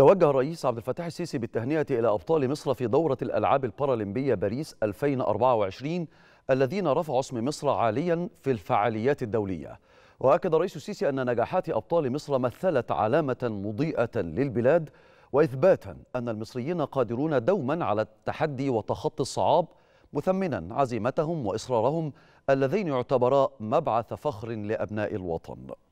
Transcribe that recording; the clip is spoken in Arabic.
توجه الرئيس عبد الفتاح السيسي بالتهنئة إلى أبطال مصر في دورة الألعاب البارالمبية باريس 2024 الذين رفعوا اسم مصر عاليا في الفعاليات الدولية وأكد الرئيس السيسي أن نجاحات أبطال مصر مثلت علامة مضيئة للبلاد وإثباتا أن المصريين قادرون دوما على التحدي وتخطي الصعاب مثمنا عزيمتهم وإصرارهم اللذين يعتبرا مبعث فخر لأبناء الوطن